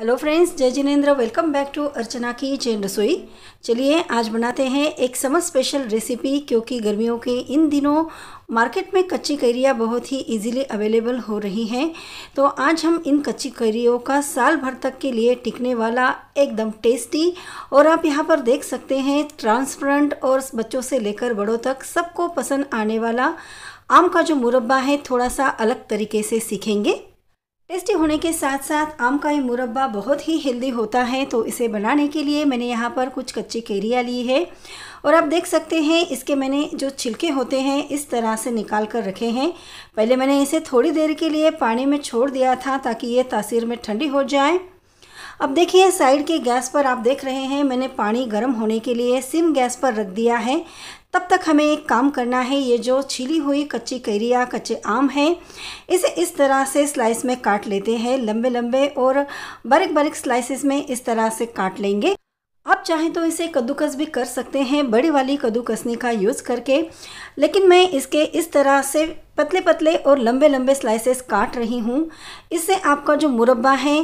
hello friends जय जिनेन्द्र welcome back to Archana की जैन रसोई चलिए आज बनाते हैं एक समर स्पेशल रेसिपी क्योंकि गर्मियों के इन दिनों मार्केट में कच्ची कैरियाँ बहुत ही इजीली अवेलेबल हो रही हैं तो आज हम इन कच्ची कैरियों का साल भर तक के लिए टिकने वाला एकदम टेस्टी और आप यहाँ पर देख सकते हैं ट्रांसपरेंट और बच्चों से लेकर बड़ों तक सबको पसंद आने वाला आम का जो मुरब्बा है थोड़ा सा अलग तरीके से सीखेंगे टेस्टी होने के साथ साथ आम का ये मुरब्बा बहुत ही हेल्दी होता है तो इसे बनाने के लिए मैंने यहाँ पर कुछ कच्ची केरिया ली है और आप देख सकते हैं इसके मैंने जो छिलके होते हैं इस तरह से निकाल कर रखे हैं पहले मैंने इसे थोड़ी देर के लिए पानी में छोड़ दिया था ताकि ये तासीर में ठंडी हो जाए अब देखिए साइड के गैस पर आप देख रहे हैं मैंने पानी गर्म होने के लिए सिम गैस पर रख दिया है तब तक हमें एक काम करना है ये जो छिली हुई कच्ची कैरिया कच्चे आम है इसे इस तरह से स्लाइस में काट लेते हैं लंबे लंबे और बारीक बारीक स्लाइसिस में इस तरह से काट लेंगे आप चाहें तो इसे कद्दूकस भी कर सकते हैं बड़ी वाली कद्दूकसनी का यूज़ करके लेकिन मैं इसके इस तरह से पतले पतले और लंबे लंबे स्लाइसेस काट रही हूँ इससे आपका जो मुरब्बा है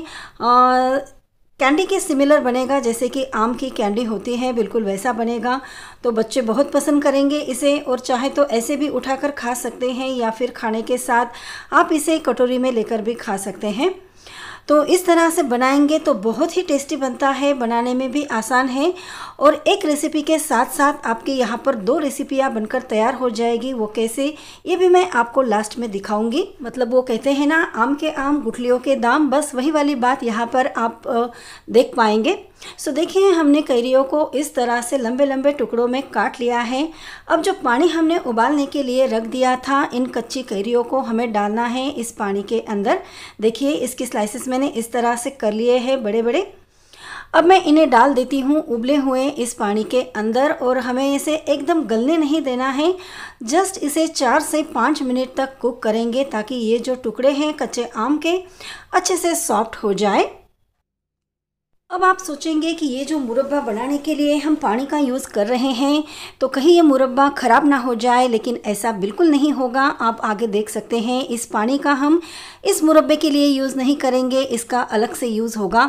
कैंडी के सिमिलर बनेगा जैसे कि आम की कैंडी होती है बिल्कुल वैसा बनेगा तो बच्चे बहुत पसंद करेंगे इसे और चाहे तो ऐसे भी उठाकर खा सकते हैं या फिर खाने के साथ आप इसे कटोरी में लेकर भी खा सकते हैं तो इस तरह से बनाएंगे तो बहुत ही टेस्टी बनता है बनाने में भी आसान है और एक रेसिपी के साथ साथ आपके यहाँ पर दो रेसिपियाँ बनकर तैयार हो जाएगी वो कैसे ये भी मैं आपको लास्ट में दिखाऊंगी मतलब वो कहते हैं ना आम के आम गुठलियों के दाम बस वही वाली बात यहाँ पर आप देख पाएंगे सो देखिए हमने कैरियों को इस तरह से लंबे लंबे टुकड़ों में काट लिया है अब जो पानी हमने उबालने के लिए रख दिया था इन कच्ची कैरियों को हमें डालना है इस पानी के अंदर देखिए इसकी स्लाइसिस में मैंने इस तरह से कर लिए हैं बड़े बड़े अब मैं इन्हें डाल देती हूँ उबले हुए इस पानी के अंदर और हमें इसे एकदम गलने नहीं देना है जस्ट इसे चार से पाँच मिनट तक कुक करेंगे ताकि ये जो टुकड़े हैं कच्चे आम के अच्छे से सॉफ्ट हो जाए अब आप सोचेंगे कि ये जो मुरब्बा बनाने के लिए हम पानी का यूज़ कर रहे हैं तो कहीं ये मुरब्बा ख़राब ना हो जाए लेकिन ऐसा बिल्कुल नहीं होगा आप आगे देख सकते हैं इस पानी का हम इस मुरब्बे के लिए यूज़ नहीं करेंगे इसका अलग से यूज़ होगा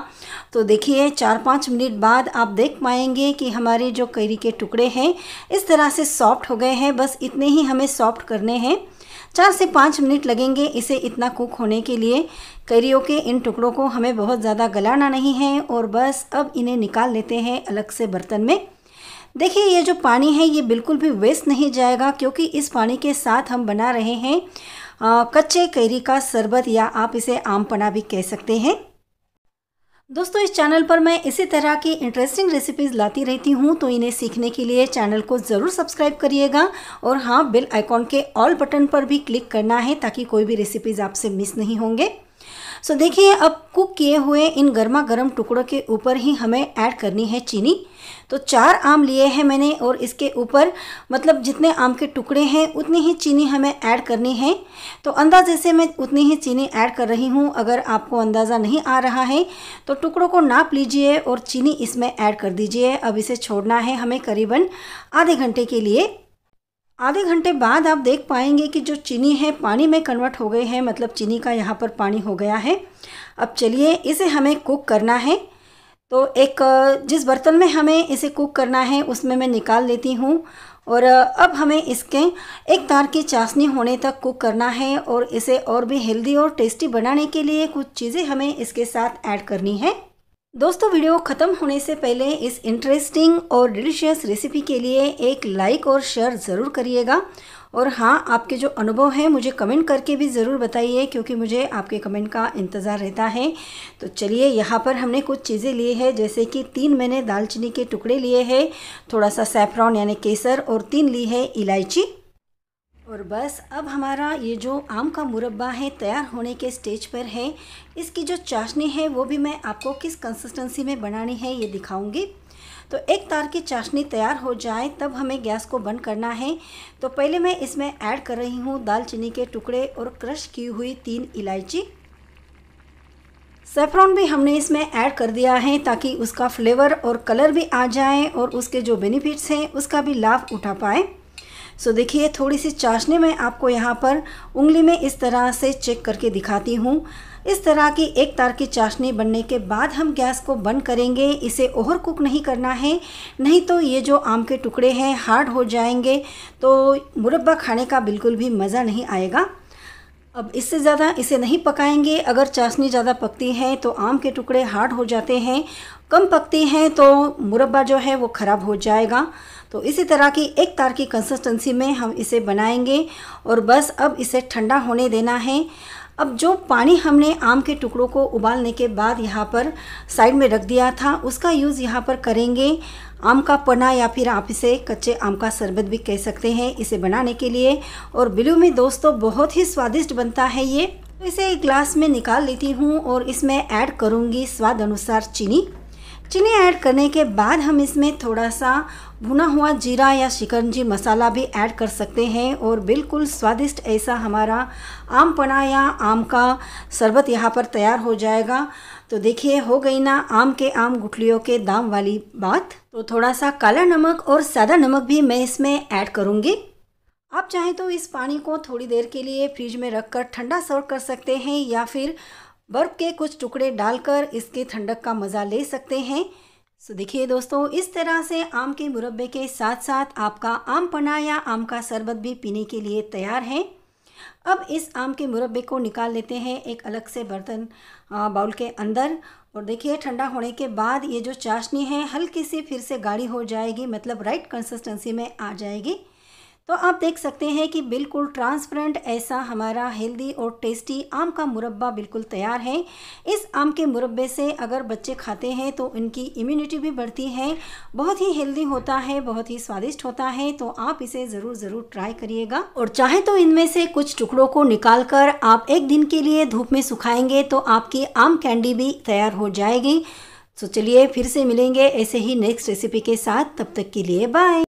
तो देखिए चार पाँच मिनट बाद आप देख पाएंगे कि हमारे जो करी के टुकड़े हैं इस तरह से सॉफ्ट हो गए हैं बस इतने ही हमें सॉफ्ट करने हैं चार से पाँच मिनट लगेंगे इसे इतना कुक होने के लिए करियों के इन टुकड़ों को हमें बहुत ज़्यादा गलाना नहीं है और बस अब इन्हें निकाल लेते हैं अलग से बर्तन में देखिए ये जो पानी है ये बिल्कुल भी वेस्ट नहीं जाएगा क्योंकि इस पानी के साथ हम बना रहे हैं आ, कच्चे कैरी का शरबत या आप इसे आम पना भी कह सकते हैं दोस्तों इस चैनल पर मैं इसी तरह की इंटरेस्टिंग रेसिपीज़ लाती रहती हूँ तो इन्हें सीखने के लिए चैनल को ज़रूर सब्सक्राइब करिएगा और हाँ बेल आइकॉन के ऑल बटन पर भी क्लिक करना है ताकि कोई भी रेसिपीज़ आपसे मिस नहीं होंगे सो so, देखिए अब कुक किए हुए इन गर्मा गर्म टुकड़ों के ऊपर ही हमें ऐड करनी है चीनी तो चार आम लिए हैं मैंने और इसके ऊपर मतलब जितने आम के टुकड़े हैं उतनी ही चीनी हमें ऐड करनी है तो अंदाजे से मैं उतनी ही चीनी ऐड कर रही हूँ अगर आपको अंदाज़ा नहीं आ रहा है तो टुकड़ों को नाप लीजिए और चीनी इसमें ऐड कर दीजिए अब इसे छोड़ना है हमें करीबन आधे घंटे के लिए आधे घंटे बाद आप देख पाएंगे कि जो चीनी है पानी में कन्वर्ट हो गई है मतलब चीनी का यहाँ पर पानी हो गया है अब चलिए इसे हमें कुक करना है तो एक जिस बर्तन में हमें इसे कुक करना है उसमें मैं निकाल लेती हूँ और अब हमें इसके एक तार की चाशनी होने तक कुक करना है और इसे और भी हेल्दी और टेस्टी बनाने के लिए कुछ चीज़ें हमें इसके साथ ऐड करनी है दोस्तों वीडियो ख़त्म होने से पहले इस इंटरेस्टिंग और डिलीशियस रेसिपी के लिए एक लाइक और शेयर ज़रूर करिएगा और हाँ आपके जो अनुभव हैं मुझे कमेंट करके भी ज़रूर बताइए क्योंकि मुझे आपके कमेंट का इंतज़ार रहता है तो चलिए यहाँ पर हमने कुछ चीज़ें ली है जैसे कि तीन मैंने दालचीनी के टुकड़े लिए हैं थोड़ा सा सेफ्रॉन यानी केसर और तीन ली है इलायची और बस अब हमारा ये जो आम का मुरब्बा है तैयार होने के स्टेज पर है इसकी जो चाशनी है वो भी मैं आपको किस कंसिस्टेंसी में बनानी है ये दिखाऊंगी तो एक तार की चाशनी तैयार हो जाए तब हमें गैस को बंद करना है तो पहले मैं इसमें ऐड कर रही हूँ दालचीनी के टुकड़े और क्रश की हुई तीन इलायची सेफ्रॉन भी हमने इसमें ऐड कर दिया है ताकि उसका फ्लेवर और कलर भी आ जाए और उसके जो बेनिफिट्स हैं उसका भी लाभ उठा पाएँ सो देखिए थोड़ी सी चाशनी मैं आपको यहाँ पर उंगली में इस तरह से चेक करके दिखाती हूँ इस तरह की एक तार की चाशनी बनने के बाद हम गैस को बंद करेंगे इसे ओवर कुक नहीं करना है नहीं तो ये जो आम के टुकड़े हैं हार्ड हो जाएंगे तो मुरब्बा खाने का बिल्कुल भी मज़ा नहीं आएगा अब इससे ज़्यादा इसे नहीं पकाएंगे अगर चाशनी ज़्यादा पकती है तो आम के टुकड़े हार्ड हो जाते हैं कम पकती हैं तो मुरब्बा जो है वो ख़राब हो जाएगा तो इसी तरह की एक तार की कंसिस्टेंसी में हम इसे बनाएंगे और बस अब इसे ठंडा होने देना है अब जो पानी हमने आम के टुकड़ों को उबालने के बाद यहाँ पर साइड में रख दिया था उसका यूज़ यहाँ पर करेंगे आम का पना या फिर आप इसे कच्चे आम का शरबत भी कह सकते हैं इसे बनाने के लिए और बिलू में दोस्तों बहुत ही स्वादिष्ट बनता है ये इसे एक ग्लास में निकाल लेती हूँ और इसमें ऐड करूँगी स्वाद अनुसार चीनी चीनी ऐड करने के बाद हम इसमें थोड़ा सा भुना हुआ जीरा या शिकंजी मसाला भी ऐड कर सकते हैं और बिल्कुल स्वादिष्ट ऐसा हमारा आम पना या आम का शरबत यहाँ पर तैयार हो जाएगा तो देखिए हो गई ना आम के आम गुठलियों के दाम वाली बात तो थोड़ा सा काला नमक और सादा नमक भी मैं इसमें ऐड करूँगी आप चाहें तो इस पानी को थोड़ी देर के लिए फ्रिज में रख कर ठंडा सर्व कर सकते हैं या फिर बर्फ़ के कुछ टुकड़े डालकर इसके ठंडक का मज़ा ले सकते हैं सो देखिए दोस्तों इस तरह से आम के मुरब्बे के साथ साथ आपका आम पना या आम का शरबत भी पीने के लिए तैयार है अब इस आम के मुरब्बे को निकाल लेते हैं एक अलग से बर्तन बाउल के अंदर और देखिए ठंडा होने के बाद ये जो चाशनी है हल्की सी फिर से गाढ़ी हो जाएगी मतलब राइट कंसिस्टेंसी में आ जाएगी तो आप देख सकते हैं कि बिल्कुल ट्रांसपेरेंट ऐसा हमारा हेल्दी और टेस्टी आम का मुरब्बा बिल्कुल तैयार है इस आम के मुरब्बे से अगर बच्चे खाते हैं तो उनकी इम्यूनिटी भी बढ़ती है बहुत ही हेल्दी होता है बहुत ही स्वादिष्ट होता है तो आप इसे ज़रूर ज़रूर ट्राई करिएगा और चाहे तो इनमें से कुछ टुकड़ों को निकाल कर आप एक दिन के लिए धूप में सुखाएंगे तो आपकी आम कैंडी भी तैयार हो जाएगी तो चलिए फिर से मिलेंगे ऐसे ही नेक्स्ट रेसिपी के साथ तब तक के लिए बाय